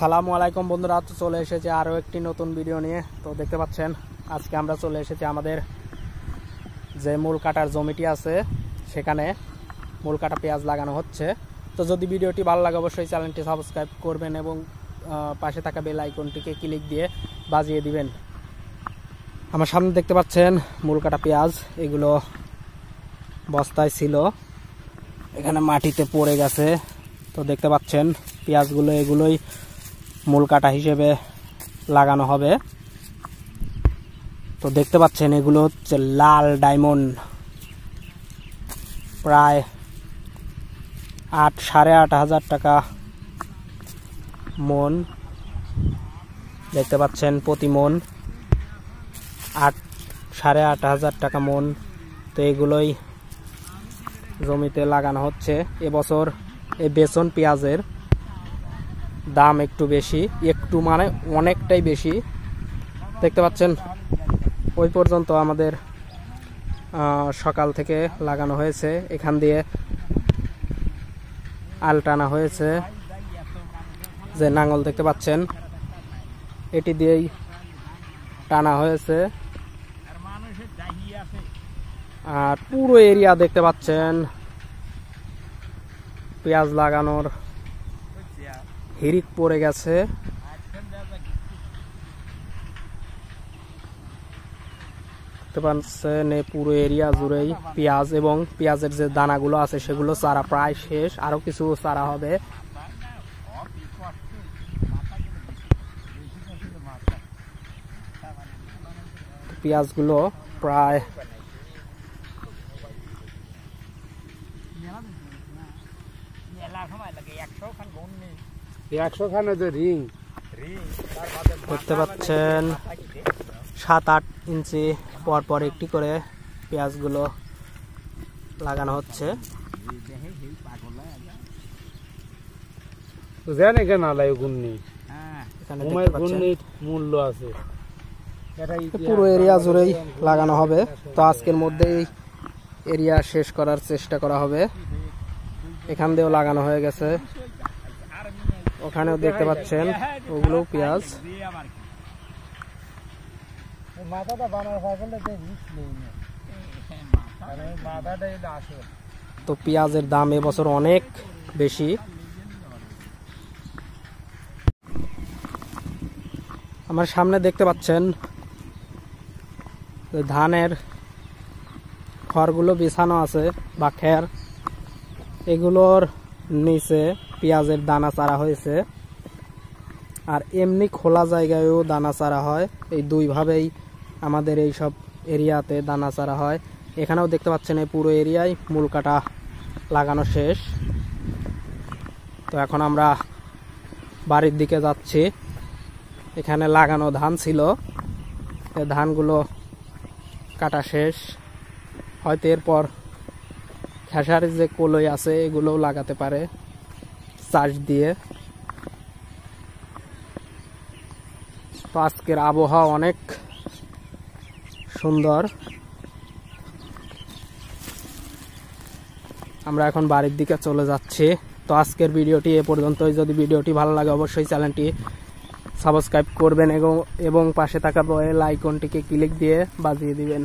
সালামু আলাইকুম বন্ধুরা তো চলে এসেছে আরও একটি নতুন ভিডিও নিয়ে তো দেখতে পাচ্ছেন আজকে আমরা চলে এসেছি আমাদের যে মূল কাটার জমিটি আছে সেখানে মূল কাটা পেঁয়াজ লাগানো হচ্ছে তো যদি ভিডিওটি ভালো লাগে অবশ্যই চ্যানেলটি সাবস্ক্রাইব করবেন এবং পাশে থাকা বেল আইকনটিকে ক্লিক দিয়ে বাজিয়ে দিবেন আমার সামনে দেখতে পাচ্ছেন মূল কাটা পেঁয়াজ এগুলো বস্তায় ছিল এখানে মাটিতে পড়ে গেছে তো দেখতে পাচ্ছেন পেঁয়াজগুলো এগুলোই মূল কাটা হিসেবে লাগানো হবে তো দেখতে পাচ্ছেন এগুলো হচ্ছে লাল ডায়মন্ড প্রায় আট সাড়ে আট হাজার টাকা মন দেখতে পাচ্ছেন প্রতি মন আট সাড়ে আট হাজার টাকা মন তো এগুলোই জমিতে লাগানো হচ্ছে এবছর এই বেসন পেঁয়াজের দাম একটু বেশি একটু মানে অনেকটাই বেশি দেখতে পাচ্ছেন ওই পর্যন্ত আমাদের সকাল থেকে লাগানো হয়েছে এখান দিয়ে আল টানা হয়েছে যে নাঙল দেখতে পাচ্ছেন এটি দিয়েই টানা হয়েছে আর পুরো এরিয়া দেখতে পাচ্ছেন পেঁয়াজ লাগানোর হিরিক পড়ে গেছে পুরো এরিয়া জুড়েই পেঁয়াজ এবং পেঁয়াজের যে দানাগুলো আছে সেগুলো চারা প্রায় শেষ আরো কিছু চারা হবে পেঁয়াজগুলো প্রায় একশো খান একশোখানে পাচ্ছেন সাত আট ইঞ্চি পর পর একটি করে পেঁয়াজগুলো লাগানো হচ্ছে জানে কেন আলাই গুন্নি উমের হ্যাঁ। গুন্নির মূল্য আছে পুরো এরিয়া জুড়েই লাগানো হবে তো আজকের মধ্যেই এরিয়া শেষ করার চেষ্টা করা হবে এখান দিয়েও লাগানো হয়ে গেছে ওখানে দেখতে পাচ্ছেন ওগুলো পেঁয়াজ মানে তো পেঁয়াজের দাম এবছর অনেক বেশি আমার সামনে দেখতে পাচ্ছেন ধানের খড়গুলো বিছানো আছে বা খের এগুলোর নিচে পেঁয়াজের দানা চারা হয়েছে আর এমনি খোলা জায়গায়ও দানা চারা হয় এই দুইভাবেই আমাদের এই সব এরিয়াতে দানা চারা হয় এখানেও দেখতে পাচ্ছেন এই পুরো এরিয়ায় মূল কাটা লাগানো শেষ তো এখন আমরা বাড়ির দিকে যাচ্ছি এখানে লাগানো ধান ছিল ধানগুলো কাটা শেষ হয়তো এরপর খেসারের যে কলই আছে এগুলোও লাগাতে পারে চার্জ দিয়ে আজকের আবহাওয়া অনেক সুন্দর আমরা এখন বাড়ির দিকে চলে যাচ্ছি তো আজকের ভিডিওটি এ পর্যন্তই যদি ভিডিওটি ভালো লাগে অবশ্যই চ্যানেলটি সাবস্ক্রাইব করবেন এবং এবং পাশে থাকা বয়েল আইকনটিকে ক্লিক দিয়ে বাজিয়ে দিবেন